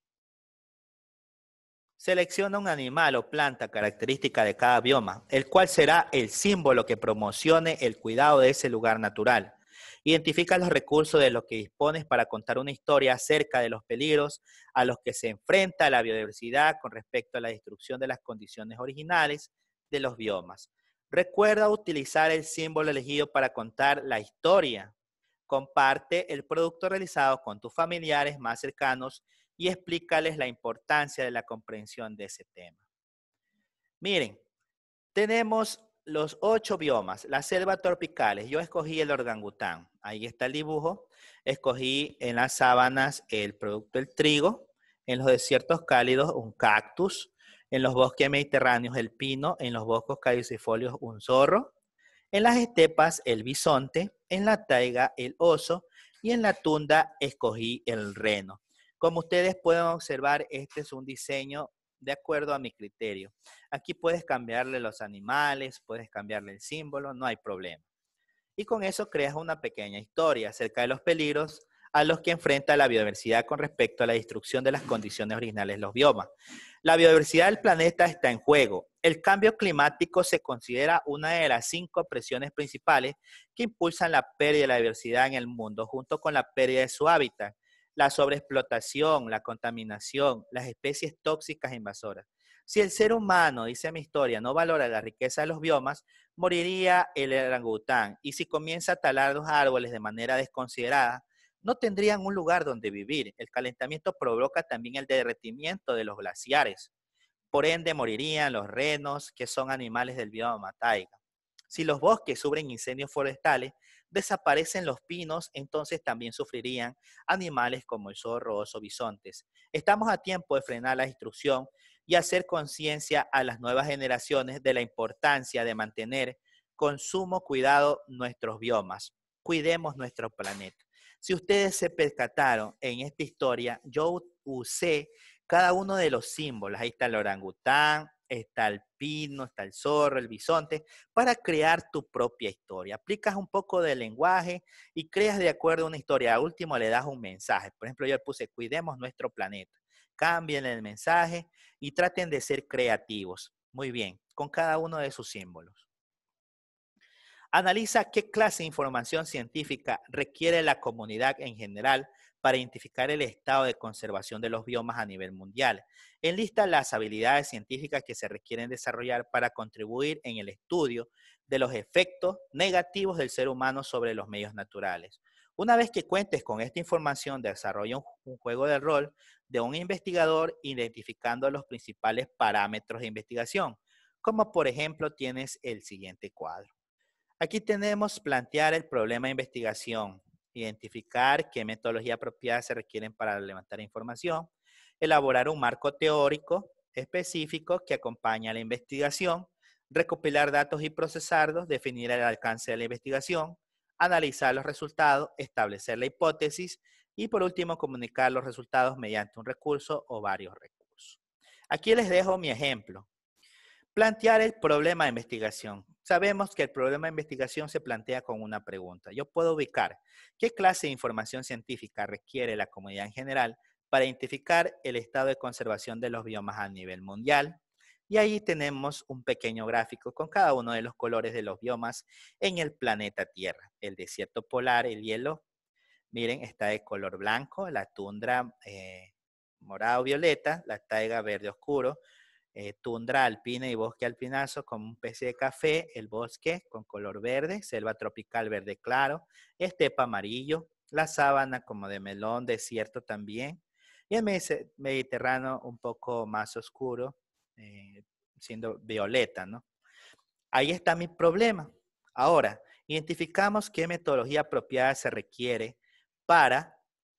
Selecciona un animal o planta característica de cada bioma, el cual será el símbolo que promocione el cuidado de ese lugar natural. Identifica los recursos de los que dispones para contar una historia acerca de los peligros a los que se enfrenta la biodiversidad con respecto a la destrucción de las condiciones originales de los biomas. Recuerda utilizar el símbolo elegido para contar la historia. Comparte el producto realizado con tus familiares más cercanos y explícales la importancia de la comprensión de ese tema. Miren, tenemos los ocho biomas, las selvas tropicales. Yo escogí el organgután. Ahí está el dibujo. Escogí en las sábanas el producto del trigo. En los desiertos cálidos, un cactus en los bosques mediterráneos el pino, en los bosques caducifolios un zorro, en las estepas el bisonte, en la taiga el oso y en la tunda escogí el reno. Como ustedes pueden observar, este es un diseño de acuerdo a mi criterio. Aquí puedes cambiarle los animales, puedes cambiarle el símbolo, no hay problema. Y con eso creas una pequeña historia acerca de los peligros a los que enfrenta la biodiversidad con respecto a la destrucción de las condiciones originales de los biomas. La biodiversidad del planeta está en juego. El cambio climático se considera una de las cinco presiones principales que impulsan la pérdida de la diversidad en el mundo, junto con la pérdida de su hábitat, la sobreexplotación, la contaminación, las especies tóxicas e invasoras. Si el ser humano, dice mi historia, no valora la riqueza de los biomas, moriría el orangután. Y si comienza a talar los árboles de manera desconsiderada, no tendrían un lugar donde vivir. El calentamiento provoca también el derretimiento de los glaciares. Por ende, morirían los renos, que son animales del bioma taiga. Si los bosques sufren incendios forestales, desaparecen los pinos, entonces también sufrirían animales como el zorro o bisontes. Estamos a tiempo de frenar la destrucción y hacer conciencia a las nuevas generaciones de la importancia de mantener con sumo cuidado nuestros biomas. Cuidemos nuestro planeta. Si ustedes se percataron en esta historia, yo usé cada uno de los símbolos. Ahí está el orangután, está el pino, está el zorro, el bisonte, para crear tu propia historia. Aplicas un poco de lenguaje y creas de acuerdo a una historia. A último le das un mensaje. Por ejemplo, yo le puse, cuidemos nuestro planeta. Cambien el mensaje y traten de ser creativos. Muy bien, con cada uno de sus símbolos. Analiza qué clase de información científica requiere la comunidad en general para identificar el estado de conservación de los biomas a nivel mundial. Enlista las habilidades científicas que se requieren desarrollar para contribuir en el estudio de los efectos negativos del ser humano sobre los medios naturales. Una vez que cuentes con esta información, desarrolla un juego de rol de un investigador identificando los principales parámetros de investigación, como por ejemplo tienes el siguiente cuadro. Aquí tenemos plantear el problema de investigación, identificar qué metodología apropiada se requieren para levantar información, elaborar un marco teórico específico que acompañe a la investigación, recopilar datos y procesarlos, definir el alcance de la investigación, analizar los resultados, establecer la hipótesis y por último comunicar los resultados mediante un recurso o varios recursos. Aquí les dejo mi ejemplo. Plantear el problema de investigación. Sabemos que el problema de investigación se plantea con una pregunta. Yo puedo ubicar qué clase de información científica requiere la comunidad en general para identificar el estado de conservación de los biomas a nivel mundial. Y ahí tenemos un pequeño gráfico con cada uno de los colores de los biomas en el planeta Tierra. El desierto polar, el hielo, miren, está de color blanco, la tundra eh, morado-violeta, la taiga verde oscuro, eh, tundra alpina y bosque alpinazo con un pez de café, el bosque con color verde, selva tropical verde claro, estepa amarillo, la sábana como de melón, desierto también, y el Mediterráneo un poco más oscuro, eh, siendo violeta, ¿no? Ahí está mi problema. Ahora, identificamos qué metodología apropiada se requiere para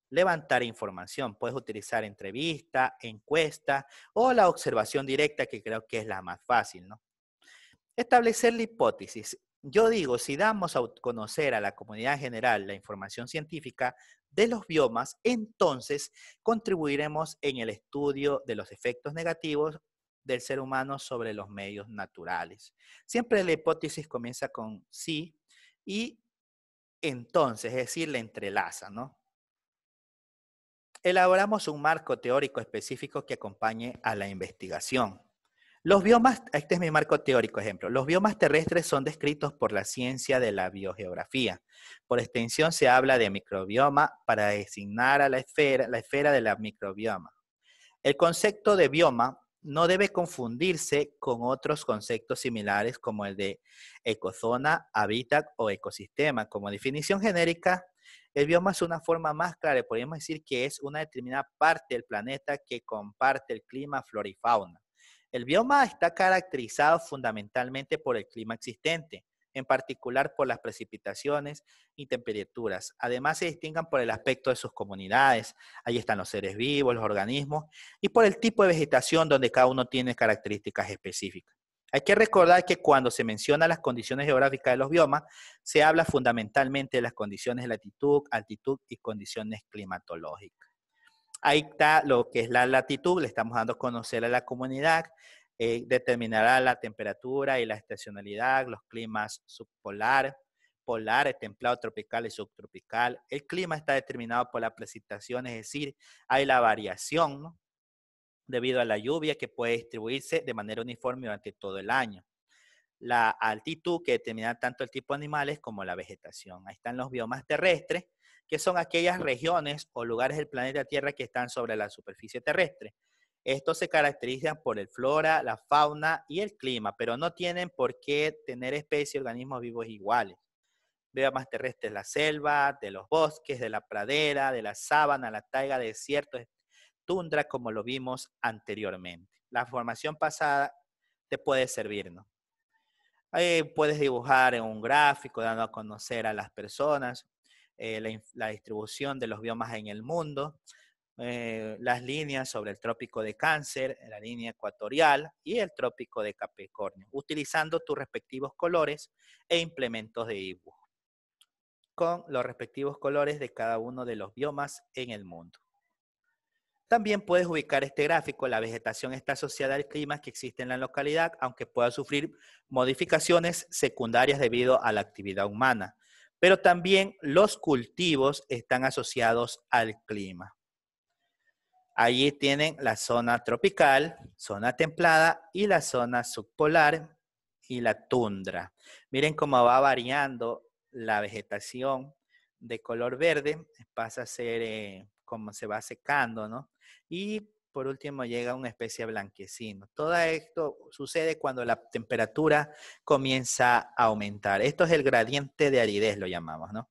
levantar información. Puedes utilizar entrevista, encuesta o la observación directa, que creo que es la más fácil, ¿no? Establecer la hipótesis. Yo digo, si damos a conocer a la comunidad en general la información científica de los biomas, entonces contribuiremos en el estudio de los efectos negativos del ser humano sobre los medios naturales. Siempre la hipótesis comienza con sí y entonces, es decir, la entrelaza, ¿no? elaboramos un marco teórico específico que acompañe a la investigación. Los biomas, este es mi marco teórico ejemplo, los biomas terrestres son descritos por la ciencia de la biogeografía. Por extensión se habla de microbioma para designar a la esfera, la esfera de la microbioma. El concepto de bioma no debe confundirse con otros conceptos similares como el de ecozona, hábitat o ecosistema. Como definición genérica, el bioma es una forma más clara, podríamos decir que es una determinada parte del planeta que comparte el clima, flora y fauna. El bioma está caracterizado fundamentalmente por el clima existente, en particular por las precipitaciones y temperaturas. Además, se distingan por el aspecto de sus comunidades. Ahí están los seres vivos, los organismos, y por el tipo de vegetación donde cada uno tiene características específicas. Hay que recordar que cuando se menciona las condiciones geográficas de los biomas, se habla fundamentalmente de las condiciones de latitud, altitud y condiciones climatológicas. Ahí está lo que es la latitud, le estamos dando a conocer a la comunidad, eh, determinará la temperatura y la estacionalidad, los climas subpolar, polar, templado, tropical y subtropical. El clima está determinado por la precipitación, es decir, hay la variación ¿no? debido a la lluvia que puede distribuirse de manera uniforme durante todo el año. La altitud que determina tanto el tipo de animales como la vegetación. Ahí están los biomas terrestres, que son aquellas regiones o lugares del planeta Tierra que están sobre la superficie terrestre. Estos se caracterizan por el flora, la fauna y el clima, pero no tienen por qué tener especies y organismos vivos iguales. Biomas terrestres, la selva, de los bosques, de la pradera, de la sábana, la taiga, desiertos, tundra como lo vimos anteriormente. La formación pasada te puede servir, ¿no? Eh, puedes dibujar en un gráfico, dando a conocer a las personas, eh, la, distribución de los biomas en el mundo, eh, las líneas sobre el trópico de cáncer, la línea ecuatorial y el trópico de Capricornio, utilizando tus respectivos colores e implementos de dibujo, con los respectivos colores de cada uno de los biomas en el mundo. También puedes ubicar este gráfico. La vegetación está asociada al clima que existe en la localidad, aunque pueda sufrir modificaciones secundarias debido a la actividad humana. Pero también los cultivos están asociados al clima. Allí tienen la zona tropical, zona templada y la zona subpolar y la tundra. Miren cómo va variando la vegetación de color verde, pasa a ser eh, como se va secando, ¿no? Y por último llega una especie blanquecino. Todo esto sucede cuando la temperatura comienza a aumentar. Esto es el gradiente de aridez, lo llamamos, ¿no?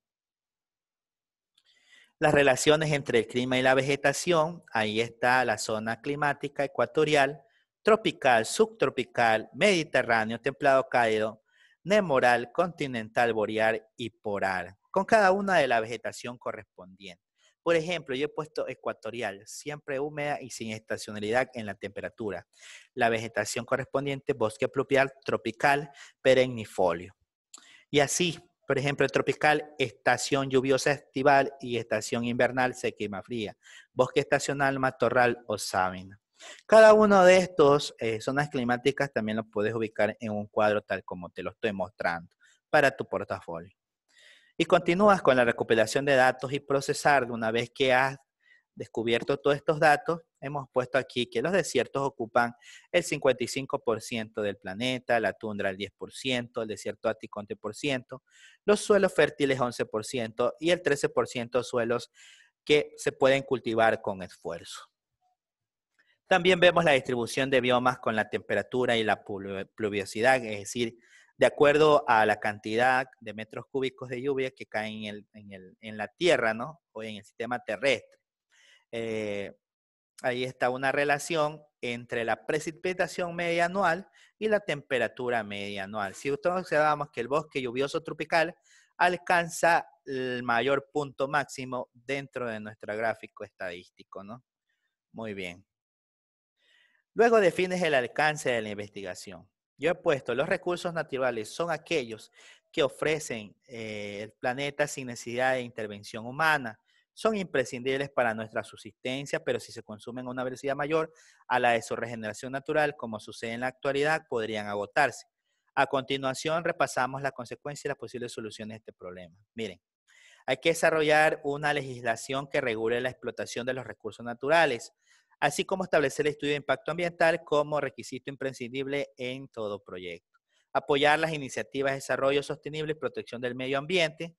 Las relaciones entre el clima y la vegetación, ahí está la zona climática ecuatorial, tropical, subtropical, mediterráneo, templado cálido, nemoral, continental, boreal y polar, con cada una de la vegetación correspondiente. Por ejemplo, yo he puesto ecuatorial, siempre húmeda y sin estacionalidad en la temperatura. La vegetación correspondiente, bosque pluvial, tropical, perennifolio. Y así, por ejemplo, tropical, estación lluviosa estival y estación invernal, sequima fría. Bosque estacional, matorral o sábina. Cada uno de estos eh, zonas climáticas también lo puedes ubicar en un cuadro tal como te lo estoy mostrando para tu portafolio. Y continúas con la recopilación de datos y procesar. una vez que has descubierto todos estos datos, hemos puesto aquí que los desiertos ocupan el 55% del planeta, la tundra el 10%, el desierto ático ciento, los suelos fértiles 11% y el 13% suelos que se pueden cultivar con esfuerzo. También vemos la distribución de biomas con la temperatura y la pluviosidad, es decir, de acuerdo a la cantidad de metros cúbicos de lluvia que caen en, la Tierra, ¿no? O en el sistema terrestre. Eh, ahí está una relación entre la precipitación media anual y la temperatura media anual. Si nosotros observamos que el bosque lluvioso tropical alcanza el mayor punto máximo dentro de nuestro gráfico estadístico, ¿no? Muy bien. Luego defines el alcance de la investigación. Yo he puesto, los recursos naturales son aquellos que ofrecen eh, el planeta sin necesidad de intervención humana. Son imprescindibles para nuestra subsistencia, pero si se consumen a una velocidad mayor a la de su regeneración natural, como sucede en la actualidad, podrían agotarse. A continuación, repasamos las consecuencias y las posibles soluciones de este problema. Miren, hay que desarrollar una legislación que regule la explotación de los recursos naturales así como establecer el estudio de impacto ambiental como requisito imprescindible en todo proyecto. Apoyar las iniciativas de desarrollo sostenible y protección del medio ambiente,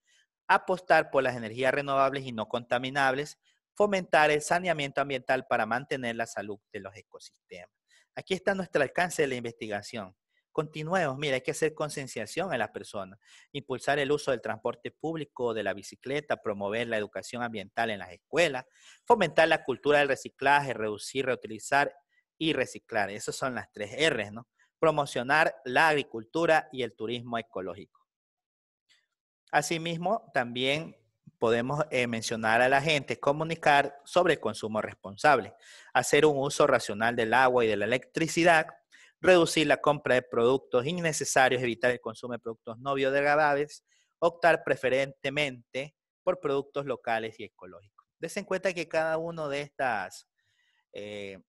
apostar por las energías renovables y no contaminables, fomentar el saneamiento ambiental para mantener la salud de los ecosistemas. Aquí está nuestro alcance de la investigación. Continuemos, mira, hay que hacer concienciación a las personas, impulsar el uso del transporte público, de la bicicleta, promover la educación ambiental en las escuelas, fomentar la cultura del reciclaje, reducir, reutilizar y reciclar. Esas son las tres R's, ¿no? Promocionar la agricultura y el turismo ecológico. Asimismo, también podemos eh, mencionar a la gente, comunicar sobre el consumo responsable, hacer un uso racional del agua y de la electricidad, reducir la compra de productos innecesarios, evitar el consumo de productos no biodegradables, optar preferentemente por productos locales y ecológicos. en cuenta que cada una de estas, eh,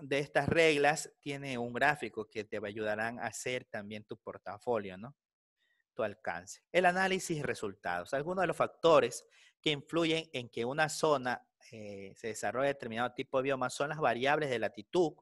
de estas reglas tiene un gráfico que te ayudarán a hacer también tu portafolio, ¿no? Tu alcance. El análisis resultados. Algunos de los factores que influyen en que una zona eh, se desarrolle determinado tipo de bioma son las variables de latitud,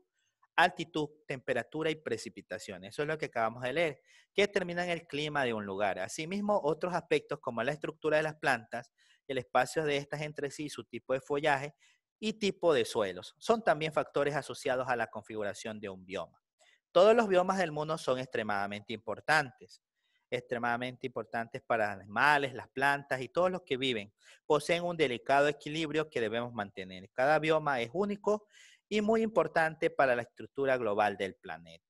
altitud, temperatura y precipitación. Eso es lo que acabamos de leer, que determinan el clima de un lugar. Asimismo, otros aspectos como la estructura de las plantas, el espacio de estas entre sí, su tipo de follaje y tipo de suelos, son también factores asociados a la configuración de un bioma. Todos los biomas del mundo son extremadamente importantes extremadamente importantes para animales, las plantas y todos los que viven. Poseen un delicado equilibrio que debemos mantener. Cada bioma es único y muy importante para la estructura global del planeta.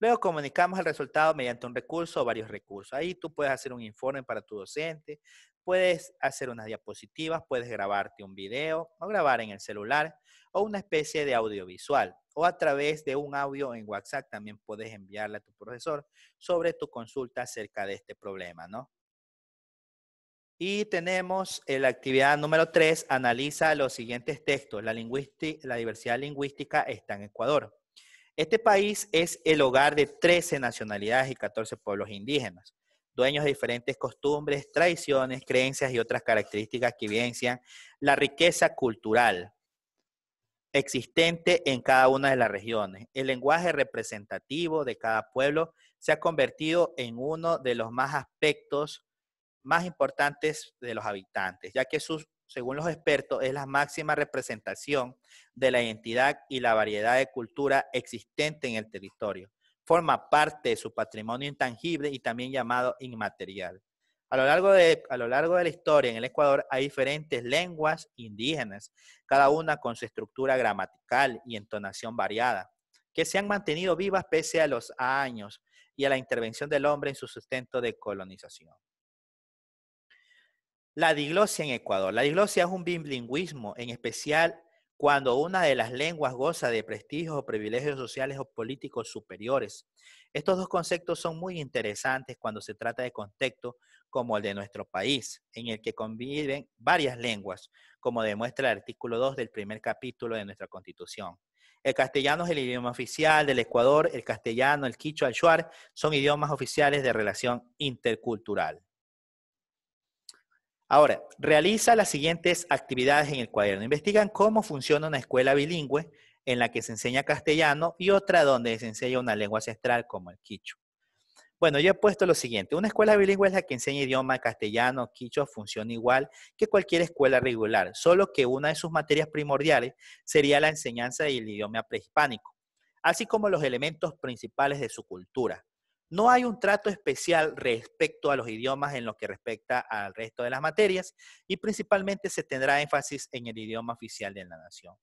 Luego comunicamos el resultado mediante un recurso o varios recursos. Ahí tú puedes hacer un informe para tu docente, puedes hacer unas diapositivas, puedes grabarte un video o grabar en el celular o una especie de audiovisual o a través de un audio en WhatsApp también puedes enviarle a tu profesor sobre tu consulta acerca de este problema, ¿no? Y tenemos eh, la actividad número 3, analiza los siguientes textos. La, la diversidad lingüística está en Ecuador. Este país es el hogar de 13 nacionalidades y 14 pueblos indígenas, dueños de diferentes costumbres, tradiciones, creencias y otras características que evidencian la riqueza cultural existente en cada una de las regiones. El lenguaje representativo de cada pueblo se ha convertido en uno de los más aspectos más importantes de los habitantes, ya que según los expertos, es la máxima representación de la identidad y la variedad de cultura existente en el territorio. Forma parte de su patrimonio intangible y también llamado inmaterial. a lo largo de la historia en el Ecuador hay diferentes lenguas indígenas, cada una con su estructura gramatical y entonación variada, que se han mantenido vivas pese a los años y a la intervención del hombre en su sustento de colonización. La diglosia en Ecuador. La diglosia es un bilingüismo, en especial cuando una de las lenguas goza de prestigios o privilegios sociales o políticos superiores. Estos dos conceptos son muy interesantes cuando se trata de contextos como el de nuestro país, en el que conviven varias lenguas, como demuestra el artículo 2 del primer capítulo de nuestra Constitución. El castellano es el idioma oficial del Ecuador, el castellano, el quichua, el shuar son idiomas oficiales de relación intercultural. Ahora, realiza las siguientes actividades en el cuaderno. Investigan cómo funciona una escuela bilingüe en la que se enseña castellano y otra donde se enseña una lengua ancestral como el quicho. Bueno, yo he puesto lo siguiente. Una escuela bilingüe es la que enseña idioma castellano, quicho, funciona igual que cualquier escuela regular, solo que una de sus materias primordiales sería la enseñanza del idioma prehispánico, así como los elementos principales de su cultura. No hay un trato especial respecto a los idiomas en lo que respecta al resto de las materias y principalmente se tendrá énfasis en el idioma oficial de la nación.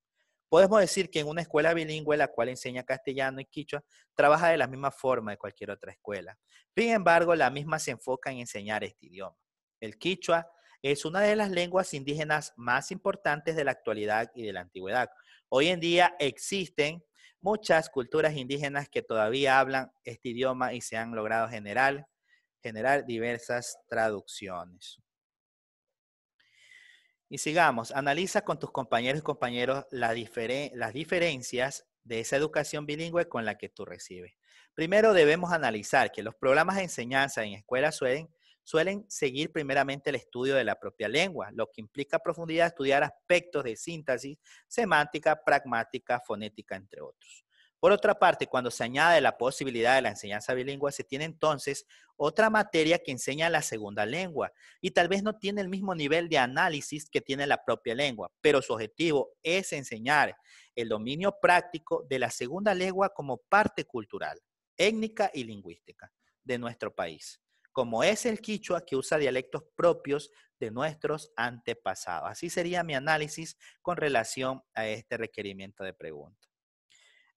Podemos decir que en una escuela bilingüe, la cual enseña castellano y quichua, trabaja de la misma forma de cualquier otra escuela. Sin embargo, la misma se enfoca en enseñar este idioma. El quichua es una de las lenguas indígenas más importantes de la actualidad y de la antigüedad. Hoy en día existen muchas culturas indígenas que todavía hablan este idioma y se han logrado generar, diversas traducciones. Y sigamos, analiza con tus compañeros y compañeros las diferencias de esa educación bilingüe con la que tú recibes. Primero debemos analizar que los programas de enseñanza en escuelas suelen suelen seguir primeramente el estudio de la propia lengua, lo que implica profundidad estudiar aspectos de síntesis, semántica, pragmática, fonética, entre otros. Por otra parte, cuando se añade la posibilidad de la enseñanza bilingüe, se tiene entonces otra materia que enseña la segunda lengua y tal vez no tiene el mismo nivel de análisis que tiene la propia lengua, pero su objetivo es enseñar el dominio práctico de la segunda lengua como parte cultural, étnica y lingüística de nuestro país como es el quichua que usa dialectos propios de nuestros antepasados. Así sería mi análisis con relación a este requerimiento de pregunta.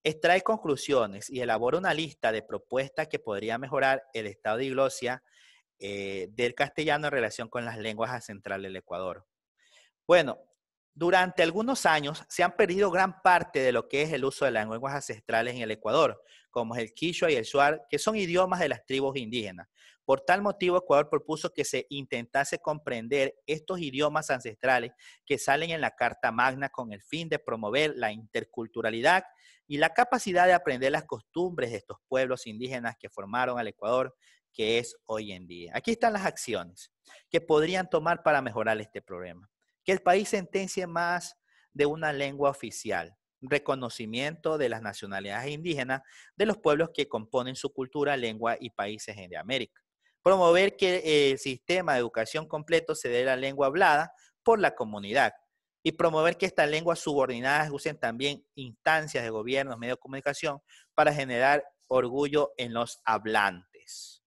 Extrae conclusiones y elabora una lista de propuestas que podría mejorar el estado de iglesia eh, del castellano en relación con las lenguas ancestrales del Ecuador. Bueno, durante algunos años se han perdido gran parte de lo que es el uso de las lenguas ancestrales en el Ecuador, como es el quichua y el suar, que son idiomas de las tribus indígenas. Por tal motivo, Ecuador propuso que se intentase comprender estos idiomas ancestrales que salen en la Carta Magna con el fin de promover la interculturalidad y la capacidad de aprender las costumbres de estos pueblos indígenas que formaron al Ecuador que es hoy en día. Aquí están las acciones que podrían tomar para mejorar este problema. Que el país sentencie más de una lengua oficial, reconocimiento de las nacionalidades indígenas de los pueblos que componen su cultura, lengua y países de América. Promover que el sistema de educación completo se dé la lengua hablada por la comunidad y promover que estas lenguas subordinadas usen también instancias de gobierno, medios de comunicación para generar orgullo en los hablantes.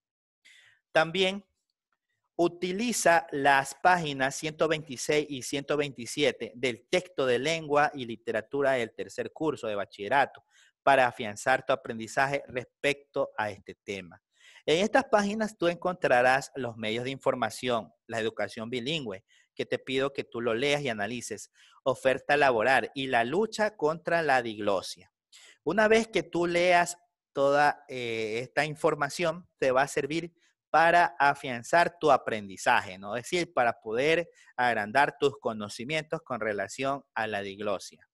También utiliza las páginas 126 y 127 del texto de lengua y literatura del tercer curso de bachillerato para afianzar tu aprendizaje respecto a este tema. En estas páginas tú encontrarás los medios de información, la educación bilingüe, que te pido que tú lo leas y analices, oferta laboral y la lucha contra la diglosia. Una vez que tú leas toda eh, esta información, te va a servir para afianzar tu aprendizaje, ¿no? Es decir, para poder agrandar tus conocimientos con relación a la diglosia.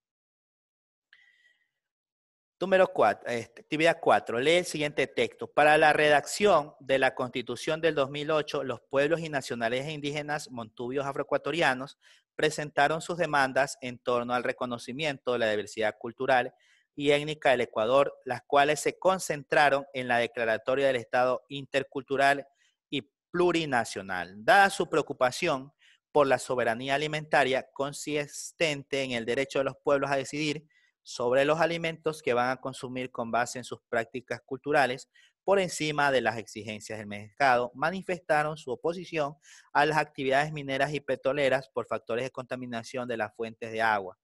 Número 4, este, actividad 4. Lee el siguiente texto. Para la redacción de la Constitución del 2008, los pueblos y nacionales e indígenas montubios afroecuatorianos presentaron sus demandas en torno al reconocimiento de la diversidad cultural y étnica del Ecuador, las cuales se concentraron en la declaratoria del Estado intercultural y plurinacional. Dada su preocupación por la soberanía alimentaria consistente en el derecho de los pueblos a decidir, sobre los alimentos que van a consumir con base en sus prácticas culturales por encima de las exigencias del mercado, manifestaron su oposición a las actividades mineras y petroleras por factores de contaminación de las fuentes de agua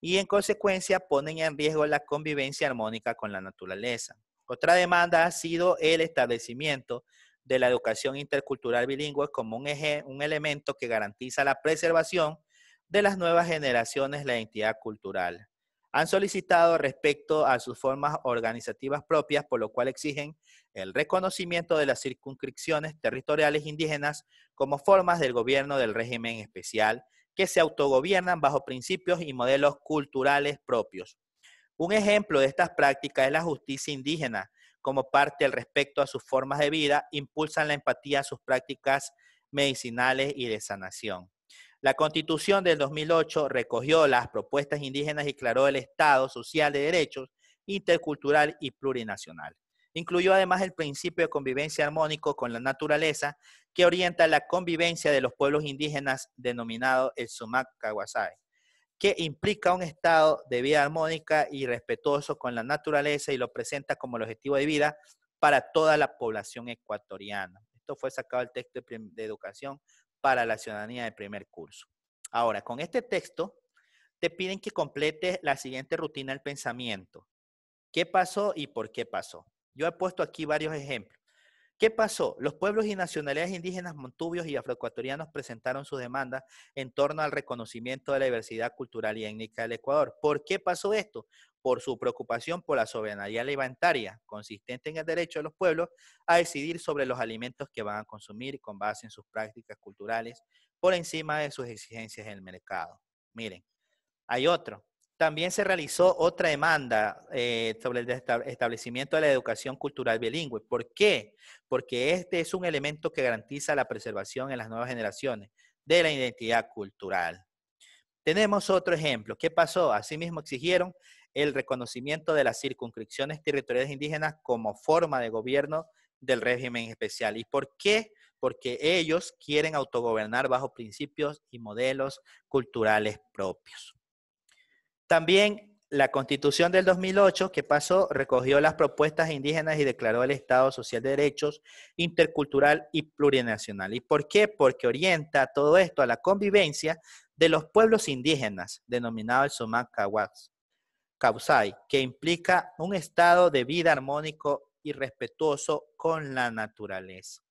y en consecuencia ponen en riesgo la convivencia armónica con la naturaleza. Otra demanda ha sido el establecimiento de la educación intercultural bilingüe como un, eje, un elemento que garantiza la preservación de las nuevas generaciones la identidad cultural han solicitado respecto a sus formas organizativas propias, por lo cual exigen el reconocimiento de las circunscripciones territoriales indígenas como formas del gobierno del régimen especial que se autogobiernan bajo principios y modelos culturales propios. Un ejemplo de estas prácticas es la justicia indígena, como parte del respecto a sus formas de vida, impulsan la empatía a sus prácticas medicinales y de sanación. La constitución del 2008 recogió las propuestas indígenas y declaró el Estado social de derechos intercultural y plurinacional. Incluyó además el principio de convivencia armónico con la naturaleza que orienta la convivencia de los pueblos indígenas denominado el Sumac que implica un estado de vida armónica y respetuoso con la naturaleza y lo presenta como el objetivo de vida para toda la población ecuatoriana. Esto fue sacado del texto de educación para la ciudadanía de primer curso. Ahora, con este texto, te piden que completes la siguiente rutina del pensamiento. ¿Qué pasó y por qué pasó? Yo he puesto aquí varios ejemplos. ¿Qué pasó? Los pueblos y nacionalidades indígenas montubios y afroecuatorianos presentaron sus demandas en torno al reconocimiento de la diversidad cultural y étnica del Ecuador. ¿Por qué pasó esto? Por su preocupación por la soberanía alimentaria, consistente en el derecho de los pueblos a decidir sobre los alimentos que van a consumir con base en sus prácticas culturales por encima de sus exigencias en el mercado. Miren, hay otro, también se realizó otra demanda eh, sobre el establecimiento de la educación cultural bilingüe. ¿Por qué? Porque este es un elemento que garantiza la preservación en las nuevas generaciones de la identidad cultural. Tenemos otro ejemplo. ¿Qué pasó? Asimismo exigieron el reconocimiento de las circunscripciones territoriales indígenas como forma de gobierno del régimen especial. ¿Y por qué? Porque ellos quieren autogobernar bajo principios y modelos culturales propios. También la constitución del 2008 que pasó recogió las propuestas indígenas y declaró el Estado Social de Derechos intercultural y plurinacional. ¿Y por qué? Porque orienta todo esto a la convivencia de los pueblos indígenas, denominado el Sumac que implica un estado de vida armónico y respetuoso con la naturaleza.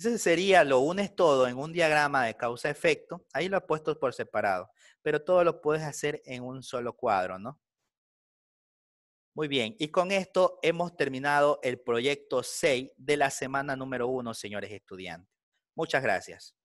Ese sería, lo unes todo en un diagrama de causa-efecto, ahí lo he puesto por separado, pero todo lo puedes hacer en un solo cuadro, ¿no? Muy bien, y con esto hemos terminado el proyecto 6 de la semana número 1, señores estudiantes. Muchas gracias.